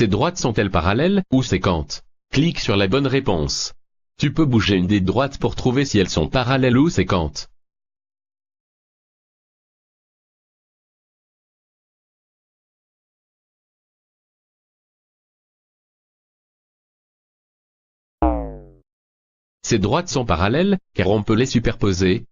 Ces droites sont-elles parallèles ou séquentes Clique sur la bonne réponse. Tu peux bouger une des droites pour trouver si elles sont parallèles ou séquentes. Ces droites sont parallèles, car on peut les superposer,